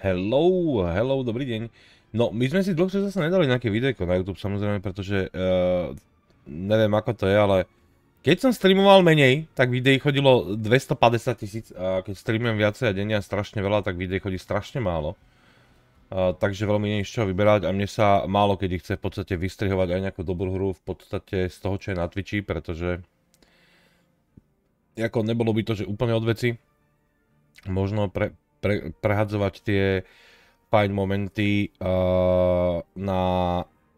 Hello, hello, dobrý deň. No, my sme si dlhšie zase nedali nejaké videjko na YouTube, samozrejme, pretože uh, neviem ako to je, ale keď som streamoval menej, tak videí chodilo 250 tisíc a keď streamujem viacej a denia a strašne veľa, tak videí chodí strašne málo. Uh, takže veľmi nie je z čoho vyberať a mne sa málo kedy chce v podstate vystrihovať aj nejakú dobrú hru v podstate z toho, čo je na Twitchi, pretože ako nebolo by to, že úplne od veci. Možno pre, pre, prehadzovať tie fajn momenty uh, na,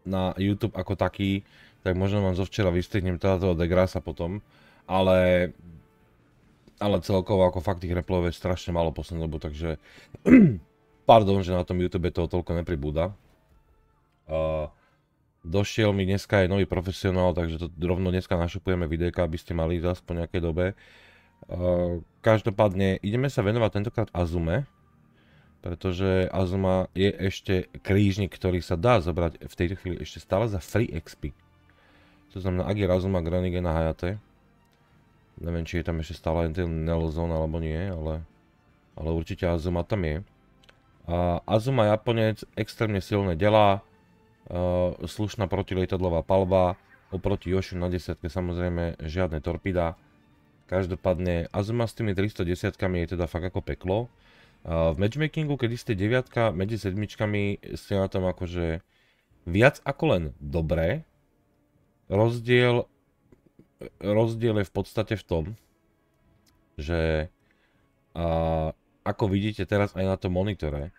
na YouTube ako taký, tak možno vám zo včera vystrihnem teda toho Degrasa potom, ale, ale celkovo ako fakt tých replov je strašne malo poslednú dobu, takže pardon, že na tom YouTube toho toľko nepribúda. Uh, došiel mi dneska aj nový profesionál, takže to rovno dneska našupujeme videjka, aby ste mali po nejakej dobe. Uh, Eh, každopádne ideme sa venovať tentokrát Azume, pretože Azuma je ešte krížnik, ktorý sa dá zobrať v tejto chvíli ešte stále za free XP. To znamená, ak je Azuma Granige na Hayate, neviem, či je tam ešte stále ten Nelozon alebo nie, ale, ale určite Azuma tam je. A Azuma Japonec extrémne silné delá, uh, slušná protilietadlová palba, oproti Yoshi na desiatke samozrejme žiadne torpida, Každopádne Azuma s tými 310 je teda fakt ako peklo. V matchmakingu, kedy ste 9 medzi 7 ste na tom akože viac ako len dobré. Rozdiel, rozdiel je v podstate v tom, že a, ako vidíte teraz aj na tom monitore,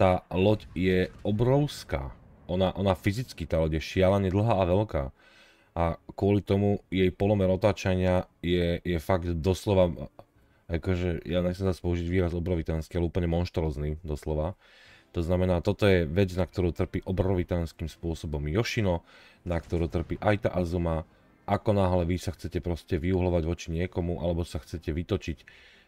tá loď je obrovská. Ona, ona fyzicky, tá loď je šialene dlhá a veľká a kvôli tomu jej polomer otáčania je, je fakt doslova, akože ja nechcem zase použiť výraz obrovitánsky, ale úplne monštrozný doslova. To znamená, toto je vec, na ktorú trpí obrovitánským spôsobom Yoshino, na ktorú trpí aj tá Azuma. Ako náhle vy sa chcete proste vyuhlovať voči niekomu, alebo sa chcete vytočiť,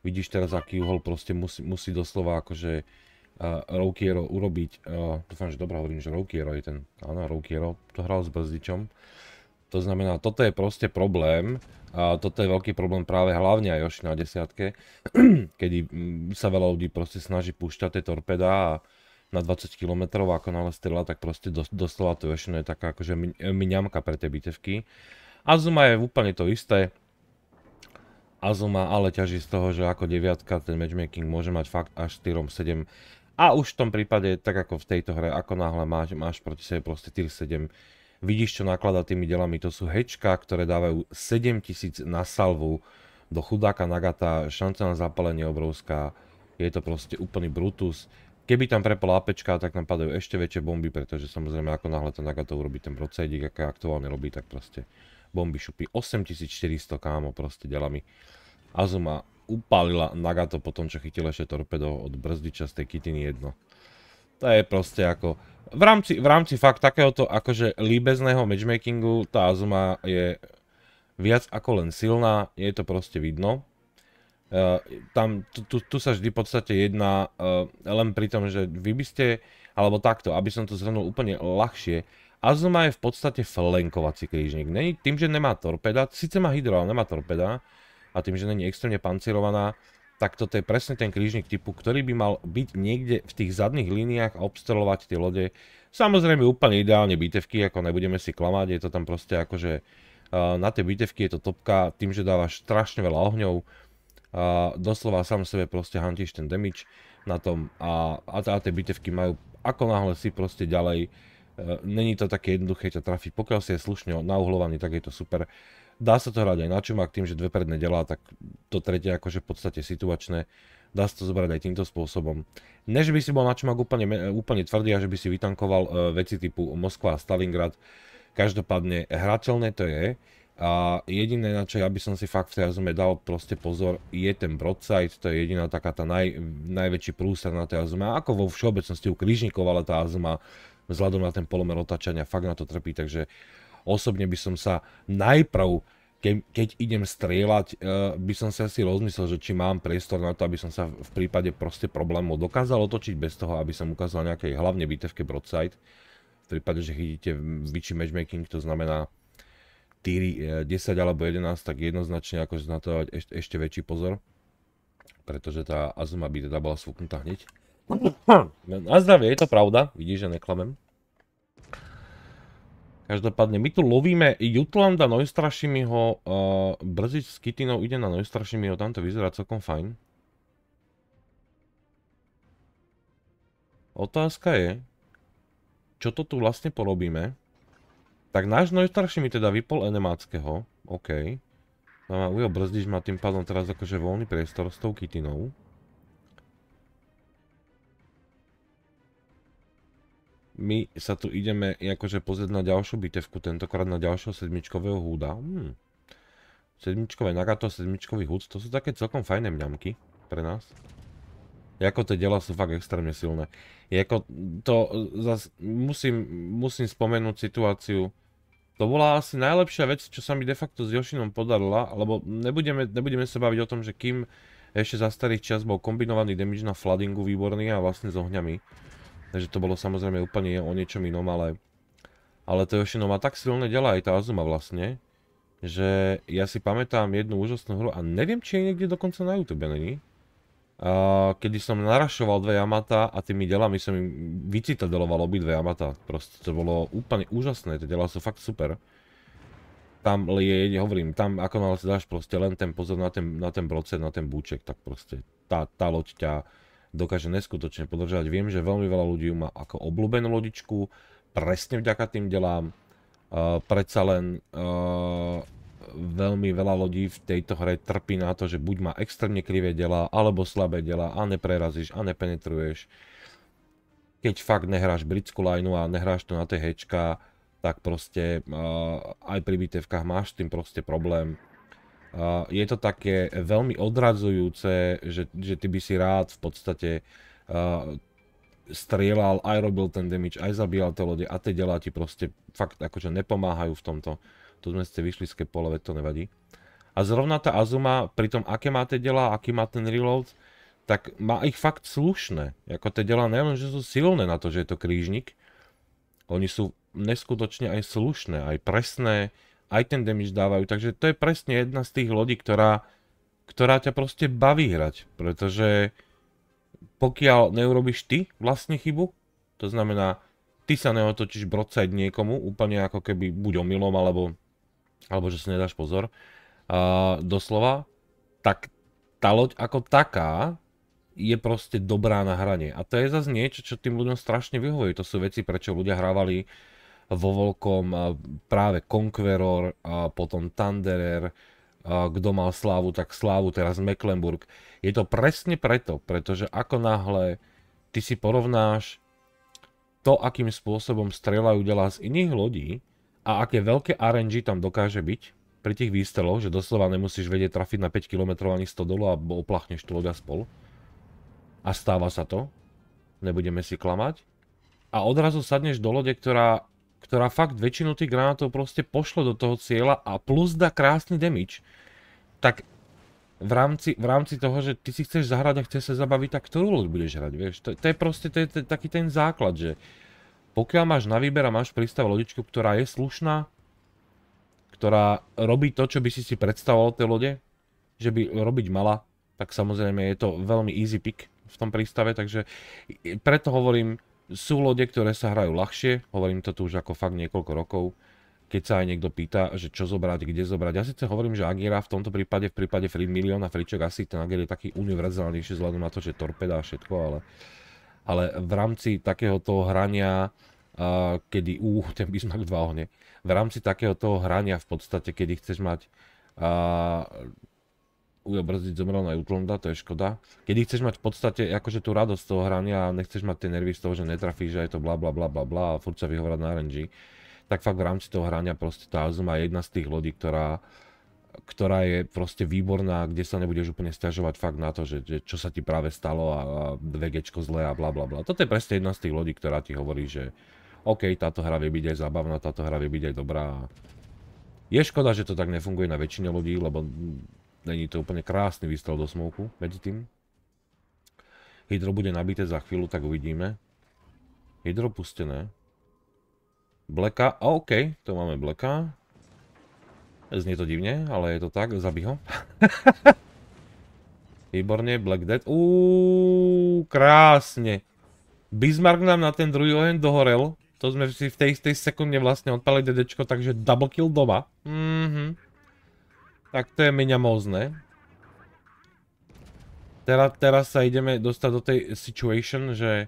vidíš teraz, aký uhol proste musí, musí doslova akože uh, Roukiero urobiť. Uh, dúfam, že dobre hovorím, že Roukiero je ten, áno, Roukiero to hral s brzdičom. Uh, to znamená, toto je proste problém, a toto je veľký problém práve hlavne aj Yoshi na desiatke, kedy mm, sa veľa ľudí proste snaží púšťať tie torpeda a na 20 km ako nále strela, tak proste doslova to Yoshi no je taká akože miňamka pre tie bitevky. Azuma je úplne to isté. Azuma ale ťaží z toho, že ako deviatka ten matchmaking môže mať fakt až 4-7 a už v tom prípade, tak ako v tejto hre, ako náhle máš, máš proti sebe proste tier 7, Vidíš, čo naklada tými delami, to sú hečka, ktoré dávajú 7000 na salvu. Do chudáka Nagata, šanca na zapalenie obrovská. Je to proste úplný Brutus. Keby tam prepol APčka, tak nám padajú ešte väčšie bomby, pretože samozrejme ako náhle ten Nagato urobí ten procedík, aké aktuálne robí, tak proste bomby šupí. 8400 kámo proste delami. Azuma upálila Nagato po tom, čo chytil ešte torpedo od brzdiča z tej kitiny jedno. To je proste ako v rámci, v rámci fakt takéhoto akože líbezného matchmakingu tá Azuma je viac ako len silná, je to proste vidno. Uh, tam, tu, tu, tu sa vždy v podstate jedná uh, len pri tom, že vy by ste, alebo takto, aby som to zhrnul úplne ľahšie, Azuma je v podstate flankovací krížnik. Není tým, že nemá torpeda, síce má hydro, ale nemá torpeda a tým, že není extrémne pancirovaná, tak toto je presne ten krížnik typu, ktorý by mal byť niekde v tých zadných líniách a obstrelovať tie lode. Samozrejme úplne ideálne bitevky, ako nebudeme si klamať, je to tam proste akože na tie bitevky je to topka tým, že dávaš strašne veľa ohňov, doslova sám sebe proste hantíš ten damage na tom a, a, a tie bitevky majú ako náhle si proste ďalej, e, není to také jednoduché ťa trafiť, pokiaľ si je slušne nauhlovaný, tak je to super Dá sa to hrať aj na ak tým, že dve predne delá, tak to tretie akože v podstate situačné. Dá sa to zobrať aj týmto spôsobom. Ne, že by si bol na čumák úplne, úplne tvrdý a že by si vytankoval e, veci typu Moskva a Stalingrad. Každopádne hrateľné to je. A jediné, na čo ja by som si fakt v tej azume dal proste pozor, je ten broadside, to je jediná taká tá naj, najväčší prúser na tej azume. A ako vo všeobecnosti u križníkov, ale tá azuma vzhľadom na ten polomer otáčania fakt na to trpí, takže osobne by som sa najprv ke, keď idem strieľať, e, by som si asi rozmyslel, že či mám priestor na to, aby som sa v prípade proste problémov dokázal otočiť bez toho, aby som ukázal nejakej hlavne bitevke broadside. V prípade, že chytíte vyčší matchmaking, to znamená týry 10 e, alebo 11, tak jednoznačne akože na to dávať ešte, ešte väčší pozor. Pretože tá Azuma by teda bola svuknutá hneď. Na zdravie, je to pravda, vidíš, že neklamem. Každopádne my tu lovíme Jutlanda Neustrašimiho, uh, brzič s Kitinou ide na Neustrašimiho, tam to vyzerá celkom fajn. Otázka je, čo to tu vlastne porobíme. Tak náš Neustrašimi teda vypol enemáckého, OK. Ujo no brzdiš má tým pádom teraz akože voľný priestor s tou Kitinou. my sa tu ideme akože pozrieť na ďalšiu bitevku, tentokrát na ďalšieho sedmičkového húda. Hmm. Sedmičkové nagato, sedmičkový húd, to sú také celkom fajné mňamky pre nás. Jako tie dela sú fakt extrémne silné. Jako to zas, musím, musím spomenúť situáciu. To bola asi najlepšia vec, čo sa mi de facto s Jošinom podarila, lebo nebudeme, nebudeme sa baviť o tom, že kým ešte za starých čas bol kombinovaný damage na floodingu výborný a vlastne s ohňami Takže to bolo samozrejme úplne o niečom inom, ale... Ale to Yoshino má tak silné ďalej aj tá Azuma vlastne, že ja si pamätám jednu úžasnú hru a neviem, či je niekde dokonca na YouTube, není? A kedy som narašoval dve Yamata a tými delami som im vycitadeloval dve Yamata. Proste to bolo úplne úžasné, tie dela sú fakt super. Tam je, hovorím, tam ako náhle si dáš proste len ten pozor na ten, na ten brocet, na ten búček, tak proste tá, tá loď ťa dokáže neskutočne podržať. Viem, že veľmi veľa ľudí má ako obľúbenú lodičku, presne vďaka tým delám. Uh, predsa len uh, veľmi veľa ľudí v tejto hre trpí na to, že buď má extrémne krivé dela, alebo slabé dela a neprerazíš a nepenetruješ. Keď fakt nehráš britskú lineu a nehráš to na TH, tak proste uh, aj pri bitevkách máš s tým proste problém Uh, je to také veľmi odradzujúce, že, že ty by si rád v podstate uh, strieľal, aj robil ten damage, aj zabíjal tie lode a tie delá ti proste fakt akože nepomáhajú v tomto. Tu sme ste vyšli z pole, to nevadí. A zrovna tá Azuma, pri tom aké má tie delá, aký má ten reload, tak má ich fakt slušné. Jako tie delá nielen, že sú silné na to, že je to krížnik, oni sú neskutočne aj slušné, aj presné, aj ten damage dávajú. Takže to je presne jedna z tých lodí, ktorá, ktorá ťa proste baví hrať. Pretože pokiaľ neurobiš ty vlastne chybu, to znamená, ty sa neotočíš brodside niekomu, úplne ako keby buď omylom, alebo, alebo že si nedáš pozor, uh, doslova, tak tá loď ako taká je proste dobrá na hranie. A to je zase niečo, čo tým ľuďom strašne vyhovuje. To sú veci, prečo ľudia hrávali uh, vo veľkom práve Conqueror, a potom Thunderer, kto mal slávu, tak slávu, teraz Mecklenburg. Je to presne preto, pretože ako náhle ty si porovnáš to, akým spôsobom strelajú ďalá z iných lodí a aké veľké RNG tam dokáže byť pri tých výstreloch, že doslova nemusíš vedieť trafiť na 5 km ani 100 dolu a oplachneš tú loď a spol. A stáva sa to, nebudeme si klamať. A odrazu sadneš do lode, ktorá ktorá fakt väčšinu tých granátov proste pošlo do toho cieľa a plus dá krásny damage, tak v rámci, v rámci toho, že ty si chceš zahrať a chceš sa zabaviť, tak ktorú loď budeš hrať, vieš? To, to je proste to je, to je taký ten základ, že pokiaľ máš na výber a máš pristav lodičku, ktorá je slušná, ktorá robí to, čo by si si predstavoval tej lode, že by robiť mala, tak samozrejme je to veľmi easy pick v tom prístave, takže preto hovorím, sú lode, ktoré sa hrajú ľahšie, hovorím to tu už ako fakt niekoľko rokov, keď sa aj niekto pýta, že čo zobrať, kde zobrať. Ja síce hovorím, že Agira v tomto prípade, v prípade Free Million a Friček asi ten Agira je taký univerzálnejší vzhľadom na to, že torpeda a všetko, ale, ale v rámci takéhoto hrania, uh, kedy, ú, uh, ten Bismarck dva ohne, v rámci takéhoto hrania v podstate, kedy chceš mať uh, chujo brzdiť, zomrel na Jutlonda, to je škoda. Kedy chceš mať v podstate akože tú radosť z toho hrania a nechceš mať tie nervy z toho, že netrafíš, že je to bla bla bla bla bla a furt sa vyhovorať na RNG, tak fakt v rámci toho hrania proste tá Azuma je jedna z tých lodí, ktorá ktorá je proste výborná, kde sa nebudeš úplne stiažovať fakt na to, že, že čo sa ti práve stalo a, a VGčko zlé a bla bla bla. Toto je presne jedna z tých lodí, ktorá ti hovorí, že OK, táto hra vie byť aj zábavná, táto hra vie byť aj dobrá. Je škoda, že to tak nefunguje na väčšine ľudí, lebo Není to úplne krásny výstrel do smoku medzi tým. Hydro bude nabité za chvíľu, tak uvidíme. Hydro pustené. Bleka, a OK, to máme Bleka. Znie to divne, ale je to tak, zabij ho. Výborne, Black Dead. uuuu, krásne. Bismarck nám na ten druhý ohen dohorel. To sme si v tej istej sekunde vlastne odpali dedečko, takže double kill doma. Mhm. Mm tak to je mňa mozné. Teraz, teraz sa ideme dostať do tej situation, že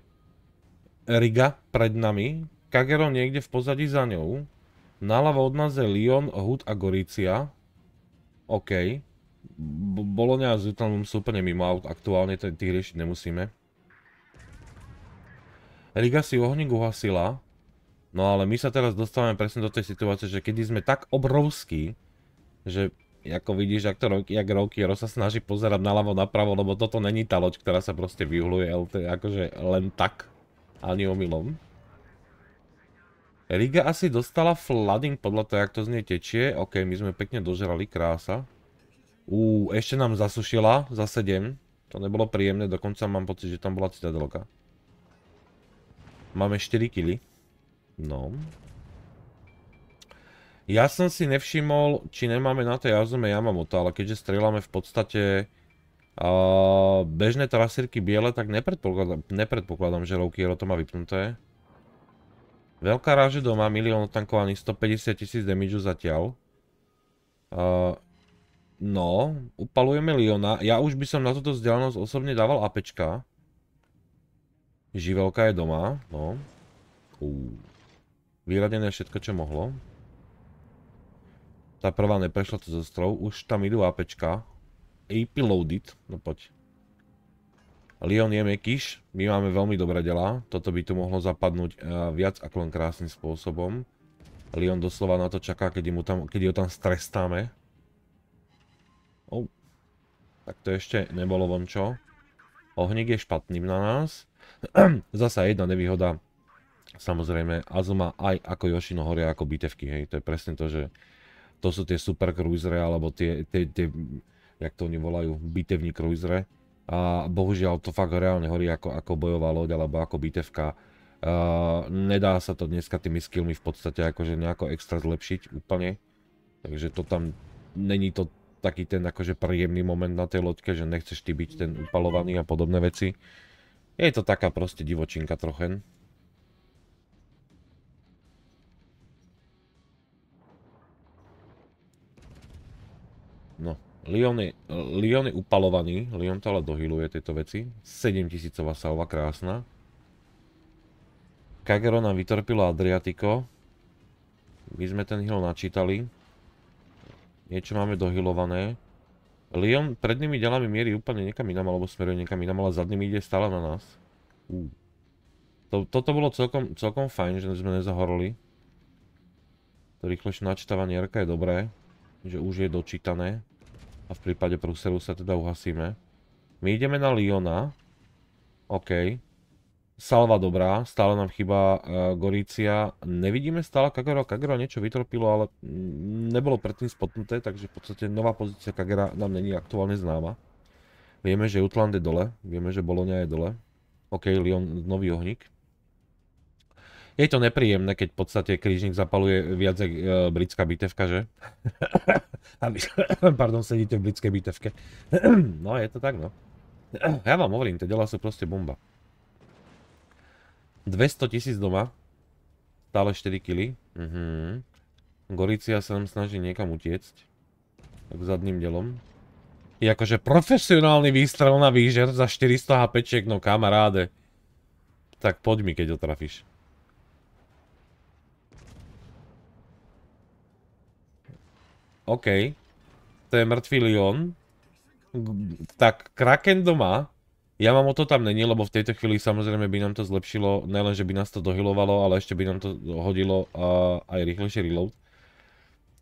Riga pred nami, Kagero niekde v pozadí za ňou, naľavo od nás je Leon, Hood a Gorícia. OK. Boloňa a Zutanum sú úplne mimo aut, aktuálne tých riešiť nemusíme. Riga si ohník uhasila, no ale my sa teraz dostávame presne do tej situácie, že kedy sme tak obrovskí, že ako vidíš, ak to roky, jak roky Ro sa snaží pozerať naľavo, napravo, lebo toto není tá loď, ktorá sa proste to je akože len tak, ani omylom. Riga asi dostala flooding podľa toho, jak to z nej tečie. OK, my sme pekne dožrali, krása. Uú, ešte nám zasušila za 7. To nebolo príjemné, dokonca mám pocit, že tam bola citadelka. Máme 4 kily. No. Ja som si nevšimol, či nemáme na tej Azume Yamamoto, ale keďže strieľame v podstate bežné trasírky biele, tak nepredpokladám, že že Roukiero to má vypnuté. Veľká ráže doma, milión otankovaných, 150 tisíc damage zatiaľ. no, upalujeme Liona. Ja už by som na túto vzdialenosť osobne dával APčka. Živelka je doma, no. Vyradené všetko, čo mohlo. Tá prvá neprešla zo strov. Už tam idú APčka. AP loaded. No poď. Leon je mekyš. My máme veľmi dobré dela. Toto by tu mohlo zapadnúť eh, viac ako len krásnym spôsobom. Leon doslova na to čaká, keď, mu tam, keď ho tam strestáme. Oh. Tak to ešte nebolo vončo. Ohník je špatným na nás. Zasa jedna nevýhoda. Samozrejme, Azuma aj ako Yoshino horia ako bitevky, hej. To je presne to, že to sú tie super cruisery, alebo tie, tie, tie, jak to oni volajú, bitevní cruisery. A bohužiaľ to fakt reálne horí ako, ako bojová loď, alebo ako bitevka. Uh, nedá sa to dneska tými skillmi v podstate akože nejako extra zlepšiť úplne. Takže to tam, není to taký ten akože príjemný moment na tej loďke, že nechceš ty byť ten upalovaný a podobné veci. Je to taká proste divočinka trochen. Lion je, upalovaný, Lion to ale dohyluje tieto veci. 7000 salva, krásna. Kagero nám vytorpilo Adriatico. My sme ten hill načítali. Niečo máme dohylované. Lion prednými ďalami mierí úplne niekam inám, alebo smeruje niekam inám, ale zadnými ide stále na nás. toto bolo celkom, fajn, že sme nezahorili. To rýchlejšie načítavanie je dobré, že už je dočítané. A v prípade Pruseru sa teda uhasíme. My ideme na Liona. OK. Salva dobrá, stále nám chyba uh, e, Gorícia. Nevidíme stále Kagero. Kagero niečo vytropilo, ale nebolo predtým spotnuté, takže v podstate nová pozícia Kagera nám není aktuálne známa. Vieme, že Jutland je dole, vieme, že Bologna je dole. OK, Lyon nový ohník. Je to nepríjemné, keď v podstate krížnik zapaluje viac jak e, britská bitevka, že? A vy, pardon, sedíte v britskej bitevke. no, je to tak, no. ja vám hovorím, tie dela sú proste bomba. 200 tisíc doma. Stále 4 kily. Mhm. Goricia sa nám snaží niekam utiecť. Tak zadným delom. Je akože profesionálny výstrel na výžer za 400 HP, no kamaráde. Tak poď mi, keď ho trafíš. OK. To je mŕtvý Lyon. Tak Kraken doma. Ja mám o to tam není, lebo v tejto chvíli samozrejme by nám to zlepšilo, Nelen, že by nás to dohilovalo, ale ešte by nám to hodilo uh, aj rýchlejšie reload.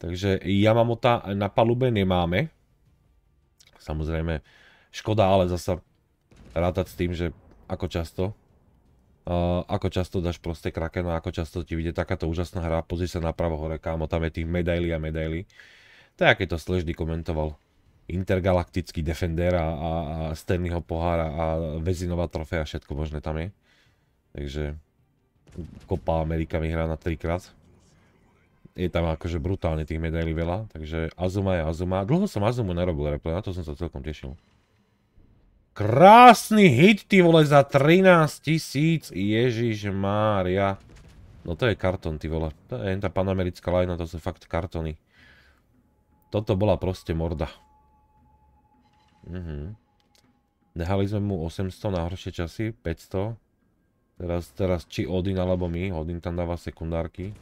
Takže Yamamota na palube nemáme. Samozrejme, škoda, ale zasa rátať s tým, že ako často, uh, ako často dáš proste krakena, ako často ti vyjde takáto úžasná hra, pozri sa napravo hore, kámo, tam je tých medailí a medailí. Tak, keď to Sleždy komentoval. Intergalaktický Defender a, a, a Stanleyho pohára a Vezinová trofea, všetko možné tam je. Takže kopa Amerika vyhrá na trikrát. Je tam akože brutálne tých medailí veľa, takže Azuma je Azuma. Dlho som Azumu nerobil replay, na to som sa celkom tešil. Krásny hit, ty vole, za 13 tisíc, Ježiš Mária. No to je karton, ty vole. To je tá panamerická lajna, to sú fakt kartony. Toto bola proste morda. Mhm. Nehali sme mu 800 na horšie časy, 500. Teraz, teraz či Odin alebo my, Odin tam dáva sekundárky.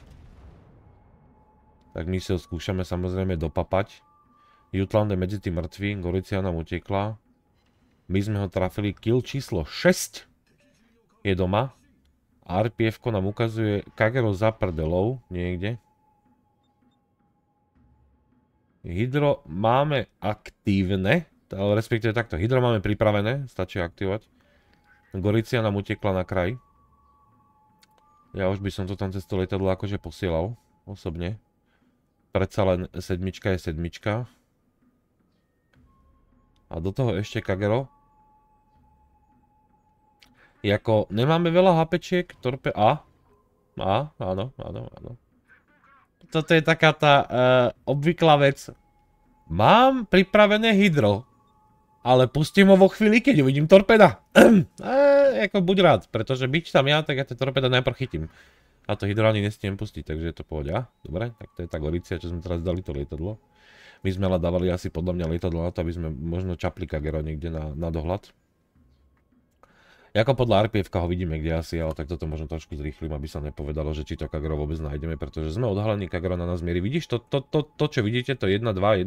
Tak my si ho skúšame samozrejme dopapať. Jutland je medzi tým mŕtvy, Goricia nám utekla. My sme ho trafili, kill číslo 6 je doma. A RPF nám ukazuje Kagero za prdelou niekde. Hydro máme aktívne, respektíve takto, hydro máme pripravené, stačí aktivovať. Goricia nám utekla na kraj. Ja už by som to tam cez to letadlo akože posielal, osobne. Predsa len sedmička je sedmička. A do toho ešte Kagero. Jako, nemáme veľa HPčiek, torpe... A? A, áno, áno, áno toto je taká tá uh, obvyklá vec. Mám pripravené hydro, ale pustím ho vo chvíli, keď uvidím torpeda. e, ako buď rád, pretože byť tam ja, tak ja tie torpeda najprv chytím. A to hydro ani nestiem pustiť, takže je to pohodia. Dobre, tak to je tá gorícia, čo sme teraz dali to lietadlo. My sme ale dávali asi podľa mňa lietadlo na to, aby sme možno čapli Kagero niekde na, na dohľad. Ako podľa RPF ho vidíme kde asi, ale tak toto možno trošku zrýchlim, aby sa nepovedalo, že či to Kagro vôbec nájdeme, pretože sme odhalení, Kagro na nás mierí. Vidíš, to, to, to, to čo vidíte, to 1, 2, 1,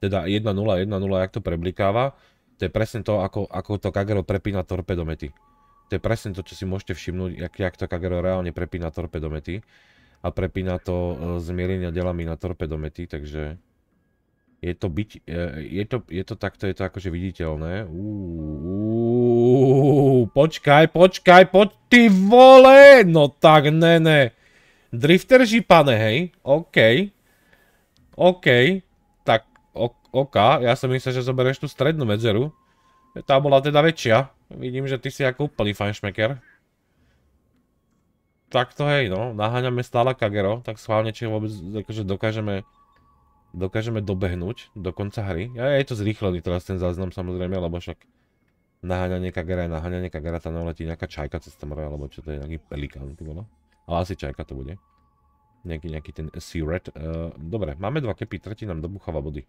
teda 1, 0, 1, 0, jak to preblikáva, to je presne to, ako, ako to Kagro prepína torpedomety. To je presne to, čo si môžete všimnúť, jak, jak to Kagro reálne prepína torpedomety a prepína to e, zmierenia delami na torpedomety, takže je to byť, e, je to, je to takto, je to akože viditeľné. Uuuu, počkaj, počkaj, poď ty vole, no tak ne, ne. Drifter žipane, hej, OK, OK, tak oka, ja som myslel, že zoberieš tú strednú medzeru. Tá bola teda väčšia, vidím, že ty si ako úplný fanšmeker. Takto hej, no, naháňame stále Kagero, tak schválne, či vôbec akože dokážeme dokážeme dobehnúť do konca hry. A je to zrýchlený teraz ten záznam samozrejme, lebo však naháňa nejaká gara, naháňa nejaká gara, tam letí nejaká čajka cez tam alebo čo to je, nejaký pelikán, to bolo. Ale asi čajka to bude. Nejaký, nejaký ten sea rat. Uh, eh, dobre, máme dva kepy, tretí nám dobucháva body.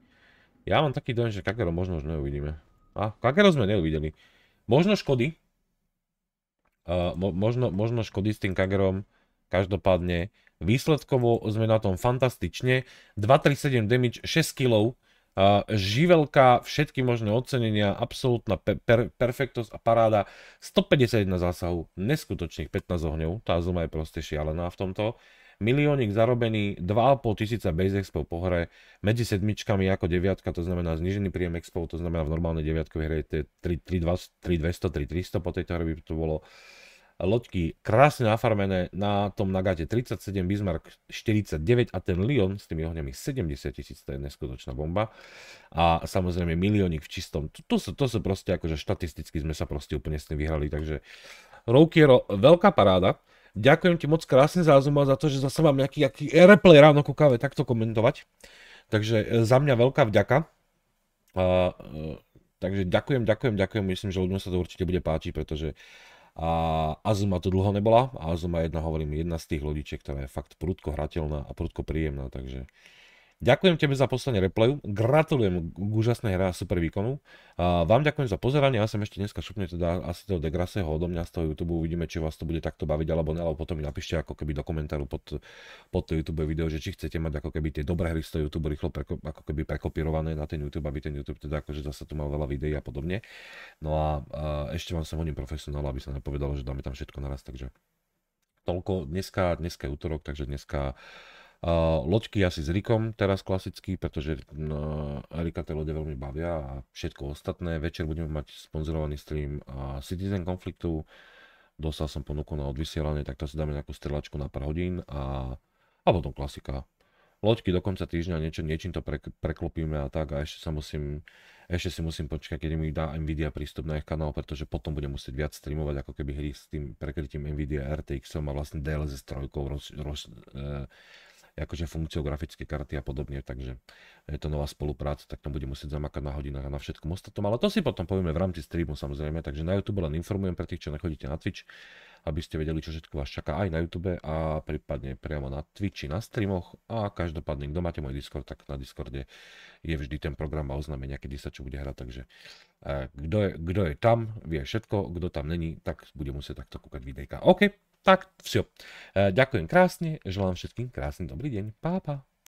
Ja mám taký dojem, že kakero možno už neuvidíme. A kakero sme neuvideli. Možno škody. Uh, mo možno, možno škody s tým Kagerom. Každopádne Výsledkovo sme na tom fantastične. 237 damage, 6 kg, Uh, živelka, všetky možné ocenenia, absolútna pe- per- perfektosť a paráda, 151 zásahu, neskutočných 15 ohňov, tá zuma je proste šialená v tomto. Miliónik zarobený, 2,5 tisíca base expo po hre, medzi sedmičkami ako deviatka, to znamená znižený príjem expo, to znamená v normálnej deviatkovej hre je 3200, 3300 po tejto hre by to bolo. Uh, loďky krásne nafarmené na tom Nagate 37, Bismarck 49 a ten Lion s tými ohňami 70 tisíc, to je neskutočná bomba. A samozrejme miliónik v čistom, to, to, sú, to sú proste akože štatisticky sme sa proste úplne s tým vyhrali, takže Roukiero, veľká paráda. Ďakujem ti moc krásne za za to, že zase mám nejaký, nejaký replay ráno ku káve takto komentovať. Takže e, za mňa veľká vďaka. Uh, uh, takže ďakujem, ďakujem, ďakujem. Myslím, že ľuďom sa to určite bude páčiť, pretože a Azuma tu dlho nebola a Azuma jedna, hovorím, jedna z tých lodiček, ktorá je fakt prudko hrateľná a prudko príjemná, takže Ďakujem tebe za poslanie replayu, gratulujem k úžasnej hre a super výkonu. vám ďakujem za pozeranie, ja som ešte dneska šupne teda asi toho Degraseho odo mňa z toho YouTube, uvidíme, či vás to bude takto baviť alebo ne, alebo potom mi napíšte ako keby do komentáru pod, pod to YouTube video, že či chcete mať ako keby tie dobré hry z toho YouTube rýchlo preko, ako keby prekopírované na ten YouTube, aby ten YouTube teda akože zase tu mal veľa videí a podobne. No a, ešte vám sa hodím profesionál, aby sa nepovedalo, že dáme tam všetko naraz, takže toľko. Dneska, dneska je útorok, takže dneska Eh, loďky asi s Rikom teraz klasicky, pretože mm, eh, Erika tie lode veľmi bavia a všetko ostatné. Večer budeme mať sponzorovaný stream eh, Citizen konfliktu. Dostal som ponuku na odvysielanie, tak to si dáme nejakú strelačku na pár hodín a, a potom klasika. Loďky do konca týždňa, niečo, niečím to pre, preklopíme a tak a ešte sa musím, ešte si musím počkať, kedy mi dá Nvidia prístup na ich kanál, pretože potom budem musieť viac streamovať ako keby hry s tým prekrytím Nvidia RTX a vlastne DLSS 3 roz, roz, akože funkciou grafické karty a podobne, takže je to nová spolupráca, tak tam budem musieť zamakať na hodinách a na všetkom ostatnom, ale to si potom povieme v rámci streamu samozrejme, takže na YouTube len informujem pre tých, čo nechodíte na Twitch, aby ste vedeli, čo všetko vás čaká aj na YouTube a prípadne priamo na Twitchi, na streamoch a každopádne, kto máte môj Discord, tak na Discorde je vždy ten program a oznámenia, kedy sa čo bude hrať, takže eh, kto je, kto je tam, vie všetko, kto tam není, tak bude musieť takto kúkať videjka. OK, tak, vsio. E, ďakujem krásne, želám všetkým krásny dobrý deň. Pa, Pa.